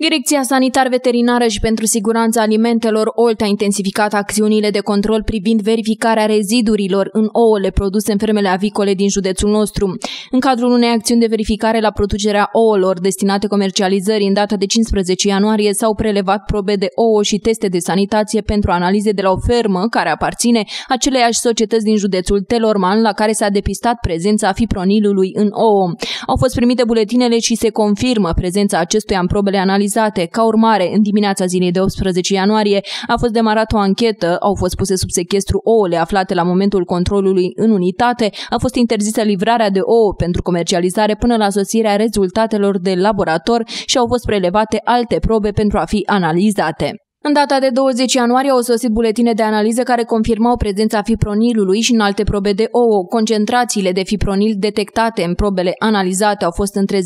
Direcția Sanitar-Veterinară și pentru Siguranța Alimentelor Olt a intensificat acțiunile de control privind verificarea rezidurilor în ouăle produse în fermele avicole din județul nostru. În cadrul unei acțiuni de verificare la producerea ouălor destinate comercializării în data de 15 ianuarie s-au prelevat probe de ouă și teste de sanitație pentru analize de la o fermă care aparține aceleiași societăți din județul Telorman la care s-a depistat prezența fipronilului în ouă. Au fost primite buletinele și se confirmă prezența acestuia în probele analize autorizate. Ca urmare, în dimineața zilei de 18 ianuarie a fost demarat o anchetă, au fost puse sub sequestru ouăle aflate la momentul controlului în unitate, a fost interzisă livrarea de ouă pentru comercializare până la sosirea rezultatelor de laborator și au fost prelevate alte probe pentru a fi analizate. În data de 20 ianuarie au sosit buletine de analiză care confirmau prezența fipronilului și în alte probe de ouă. Concentrațiile de fipronil detectate în probele analizate au fost între 0,02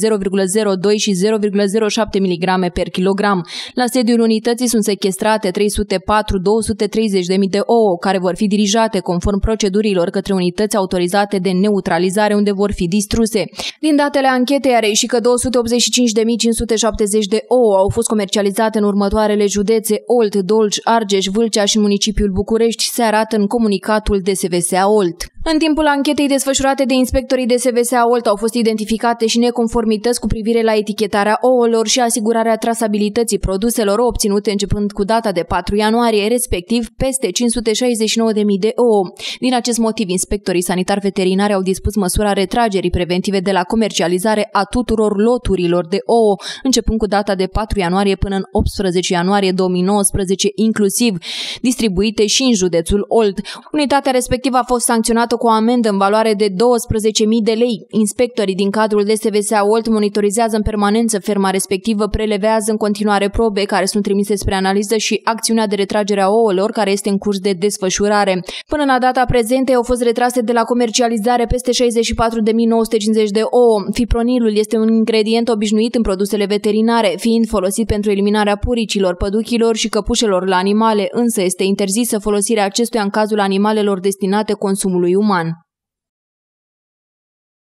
și 0,07 mg per kilogram. La sediul unității sunt sequestrate 304-230.000 de ouă, care vor fi dirijate conform procedurilor către unități autorizate de neutralizare, unde vor fi distruse. Din datele anchetei a reieșit că 285.570 de ouă au fost comercializate în următoarele județe Olt, Dolj, Argeș, Vâlcea și municipiul București se arată în comunicatul DSVSA Olt. În timpul anchetei desfășurate de inspectorii de SVS Olt au fost identificate și neconformități cu privire la etichetarea ouălor și asigurarea trasabilității produselor obținute începând cu data de 4 ianuarie, respectiv peste 569.000 de ouă. Din acest motiv, inspectorii sanitar-veterinari au dispus măsura retragerii preventive de la comercializare a tuturor loturilor de ouă, începând cu data de 4 ianuarie până în 18 ianuarie 2019 inclusiv, distribuite și în județul Olt. Unitatea respectivă a fost sancționată condamnată cu o amendă în valoare de 12.000 de lei. Inspectorii din cadrul DSVSA Olt monitorizează în permanență ferma respectivă, prelevează în continuare probe care sunt trimise spre analiză și acțiunea de retragere a ouălor care este în curs de desfășurare. Până la data prezentă au fost retrase de la comercializare peste 64.950 de ouă. Fipronilul este un ingredient obișnuit în produsele veterinare, fiind folosit pentru eliminarea puricilor, păduchilor și căpușelor la animale, însă este interzisă folosirea acestuia în cazul animalelor destinate consumului uman. туман.